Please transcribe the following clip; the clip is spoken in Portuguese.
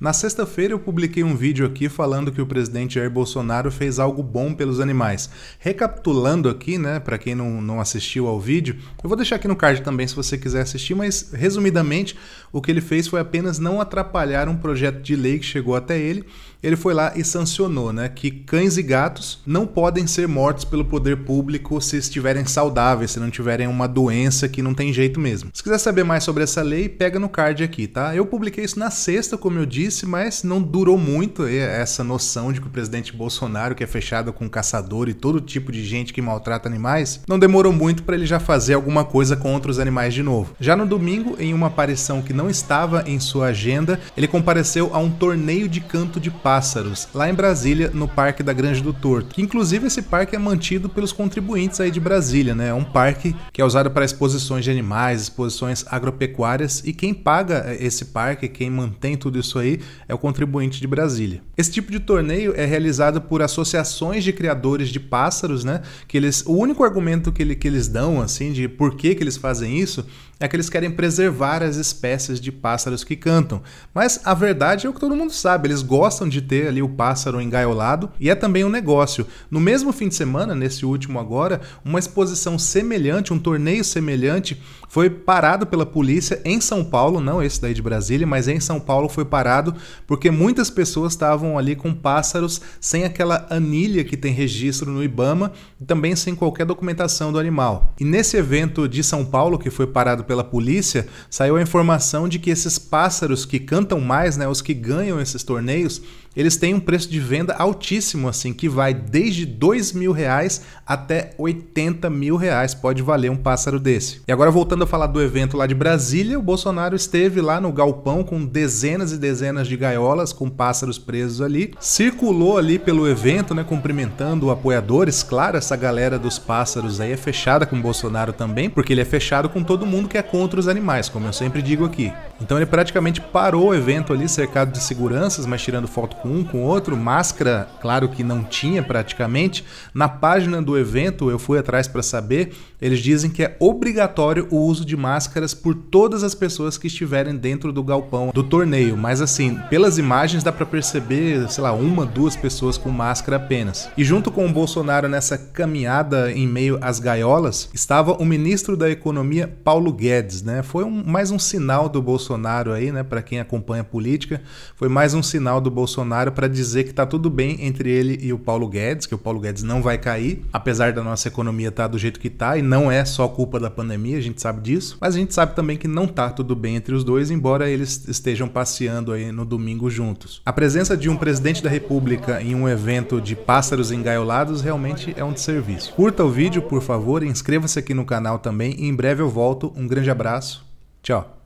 Na sexta-feira eu publiquei um vídeo aqui falando que o presidente Jair Bolsonaro fez algo bom pelos animais. Recapitulando aqui, né, para quem não, não assistiu ao vídeo, eu vou deixar aqui no card também se você quiser assistir, mas resumidamente, o que ele fez foi apenas não atrapalhar um projeto de lei que chegou até ele. Ele foi lá e sancionou, né, que cães e gatos não podem ser mortos pelo poder público se estiverem saudáveis, se não tiverem uma doença que não tem jeito mesmo. Se quiser saber mais sobre essa lei, pega no card aqui, tá? Eu publiquei isso na sexta, como eu disse, disse, mas não durou muito essa noção de que o presidente Bolsonaro, que é fechado com caçador e todo tipo de gente que maltrata animais, não demorou muito para ele já fazer alguma coisa contra os animais de novo. Já no domingo, em uma aparição que não estava em sua agenda, ele compareceu a um torneio de canto de pássaros, lá em Brasília, no Parque da Grande do Torto, que inclusive esse parque é mantido pelos contribuintes aí de Brasília, né? É um parque que é usado para exposições de animais, exposições agropecuárias, e quem paga esse parque, quem mantém tudo isso aí, é o contribuinte de Brasília. Esse tipo de torneio é realizado por associações de criadores de pássaros, né? Que eles, o único argumento que, ele, que eles dão, assim, de por que, que eles fazem isso, é que eles querem preservar as espécies de pássaros que cantam. Mas a verdade é o que todo mundo sabe, eles gostam de ter ali o pássaro engaiolado e é também um negócio. No mesmo fim de semana, nesse último agora, uma exposição semelhante, um torneio semelhante, foi parado pela polícia em São Paulo, não esse daí de Brasília, mas em São Paulo foi parado porque muitas pessoas estavam ali com pássaros sem aquela anilha que tem registro no Ibama e também sem qualquer documentação do animal. E nesse evento de São Paulo, que foi parado pela polícia, saiu a informação de que esses pássaros que cantam mais, né, os que ganham esses torneios, eles têm um preço de venda altíssimo, assim, que vai desde dois mil reais até 80 mil reais. Pode valer um pássaro desse. E agora, voltando a falar do evento lá de Brasília, o Bolsonaro esteve lá no galpão com dezenas e dezenas de gaiolas com pássaros presos ali. Circulou ali pelo evento, né? Cumprimentando apoiadores. Claro, essa galera dos pássaros aí é fechada com o Bolsonaro também, porque ele é fechado com todo mundo que é contra os animais, como eu sempre digo aqui. Então ele praticamente parou o evento ali, cercado de seguranças, mas tirando foto com um, com outro, máscara, claro que não tinha praticamente. Na página do evento, eu fui atrás para saber, eles dizem que é obrigatório o uso de máscaras por todas as pessoas que estiverem dentro do galpão do torneio, mas assim, pelas imagens dá para perceber, sei lá, uma, duas pessoas com máscara apenas. E junto com o Bolsonaro nessa caminhada em meio às gaiolas, estava o ministro da Economia Paulo Guedes, né? Foi um, mais um sinal do Bolsonaro aí, né, para quem acompanha política, foi mais um sinal do Bolsonaro Bolsonaro para dizer que está tudo bem entre ele e o Paulo Guedes, que o Paulo Guedes não vai cair, apesar da nossa economia estar tá do jeito que está, e não é só culpa da pandemia, a gente sabe disso, mas a gente sabe também que não está tudo bem entre os dois, embora eles estejam passeando aí no domingo juntos. A presença de um presidente da República em um evento de pássaros engaiolados realmente é um desserviço. Curta o vídeo, por favor, inscreva-se aqui no canal também e em breve eu volto. Um grande abraço. Tchau.